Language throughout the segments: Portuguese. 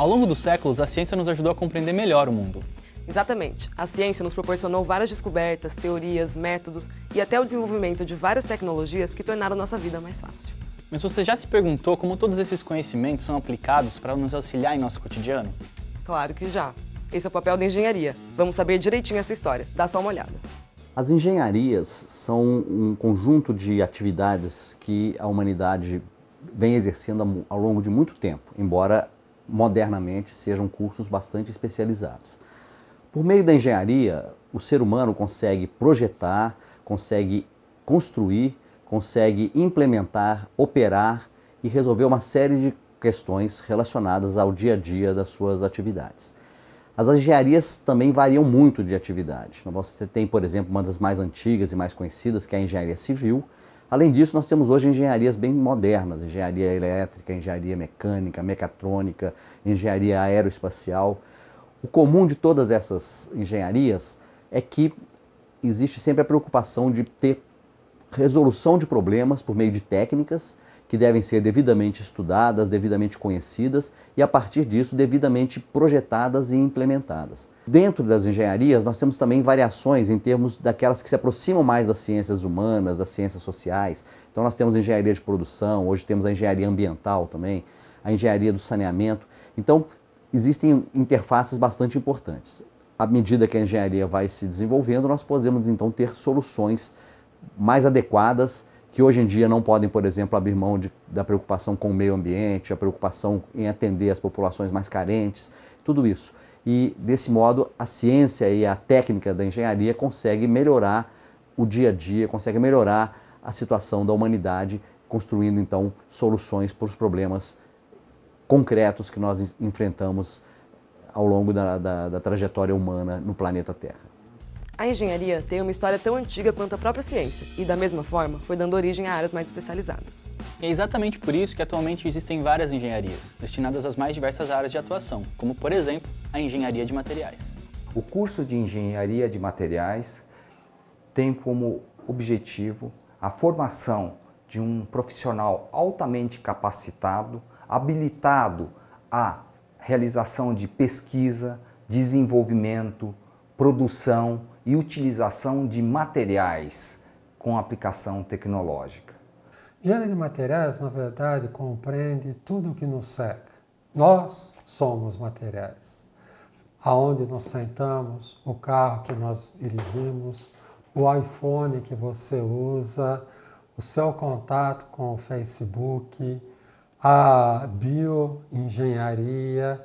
Ao longo dos séculos, a ciência nos ajudou a compreender melhor o mundo. Exatamente. A ciência nos proporcionou várias descobertas, teorias, métodos e até o desenvolvimento de várias tecnologias que tornaram nossa vida mais fácil. Mas você já se perguntou como todos esses conhecimentos são aplicados para nos auxiliar em nosso cotidiano? Claro que já. Esse é o papel da engenharia. Vamos saber direitinho essa história. Dá só uma olhada. As engenharias são um conjunto de atividades que a humanidade vem exercendo ao longo de muito tempo, embora modernamente sejam cursos bastante especializados. Por meio da engenharia, o ser humano consegue projetar, consegue construir, consegue implementar, operar e resolver uma série de questões relacionadas ao dia a dia das suas atividades. As engenharias também variam muito de atividade. Você tem, por exemplo, uma das mais antigas e mais conhecidas, que é a engenharia civil, Além disso, nós temos hoje engenharias bem modernas, engenharia elétrica, engenharia mecânica, mecatrônica, engenharia aeroespacial. O comum de todas essas engenharias é que existe sempre a preocupação de ter resolução de problemas por meio de técnicas que devem ser devidamente estudadas, devidamente conhecidas e, a partir disso, devidamente projetadas e implementadas. Dentro das engenharias, nós temos também variações em termos daquelas que se aproximam mais das ciências humanas, das ciências sociais. Então, nós temos engenharia de produção, hoje temos a engenharia ambiental também, a engenharia do saneamento. Então, existem interfaces bastante importantes. À medida que a engenharia vai se desenvolvendo, nós podemos então ter soluções mais adequadas que hoje em dia não podem, por exemplo, abrir mão de, da preocupação com o meio ambiente, a preocupação em atender as populações mais carentes, tudo isso. E desse modo, a ciência e a técnica da engenharia consegue melhorar o dia a dia, consegue melhorar a situação da humanidade, construindo então soluções para os problemas concretos que nós enfrentamos ao longo da, da, da trajetória humana no planeta Terra. A engenharia tem uma história tão antiga quanto a própria ciência e, da mesma forma, foi dando origem a áreas mais especializadas. E é exatamente por isso que atualmente existem várias engenharias, destinadas às mais diversas áreas de atuação, como, por exemplo, a engenharia de materiais. O curso de engenharia de materiais tem como objetivo a formação de um profissional altamente capacitado, habilitado à realização de pesquisa, desenvolvimento, produção e utilização de materiais com aplicação tecnológica. Engenharia de materiais, na verdade, compreende tudo o que nos cerca. Nós somos materiais. Aonde nos sentamos, o carro que nós dirigimos, o iPhone que você usa, o seu contato com o Facebook, a bioengenharia,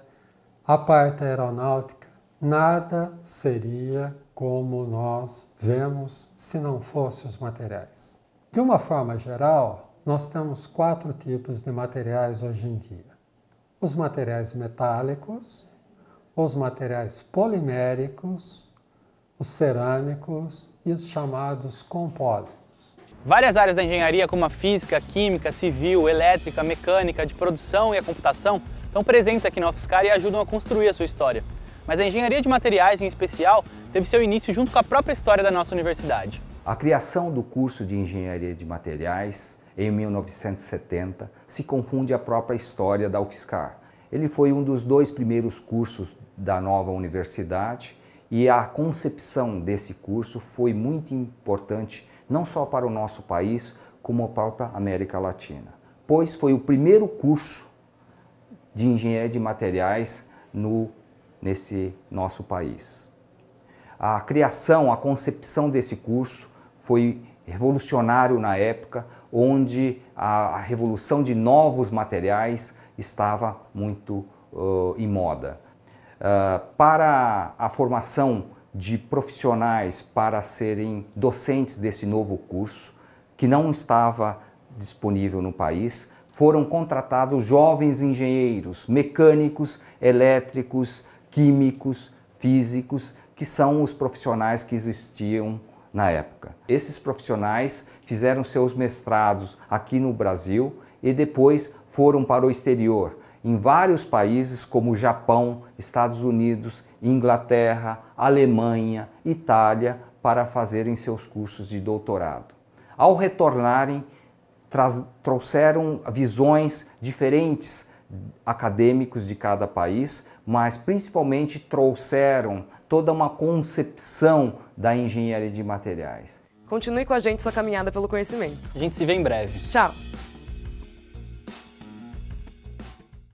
a parte aeronáutica, nada seria como nós vemos se não fossem os materiais. De uma forma geral, nós temos quatro tipos de materiais hoje em dia: os materiais metálicos, os materiais poliméricos, os cerâmicos e os chamados compósitos. Várias áreas da engenharia, como a física, química, civil, elétrica, mecânica, de produção e a computação, estão presentes aqui na UFSCar e ajudam a construir a sua história. Mas a engenharia de materiais, em especial, teve seu início junto com a própria história da nossa universidade. A criação do curso de Engenharia de Materiais em 1970 se confunde a própria história da UFSCar. Ele foi um dos dois primeiros cursos da nova universidade e a concepção desse curso foi muito importante não só para o nosso país, como a própria América Latina, pois foi o primeiro curso de engenharia de materiais no, nesse nosso país. A criação, a concepção desse curso foi revolucionário na época, onde a, a revolução de novos materiais estava muito uh, em moda. Uh, para a formação de profissionais para serem docentes desse novo curso, que não estava disponível no país, foram contratados jovens engenheiros, mecânicos, elétricos, químicos, físicos, que são os profissionais que existiam na época. Esses profissionais fizeram seus mestrados aqui no Brasil e depois foram para o exterior, em vários países como Japão, Estados Unidos, Inglaterra, Alemanha, Itália, para fazerem seus cursos de doutorado. Ao retornarem, trouxeram visões diferentes acadêmicos de cada país, mas principalmente trouxeram toda uma concepção da engenharia de materiais. Continue com a gente sua caminhada pelo conhecimento. A gente se vê em breve. Tchau!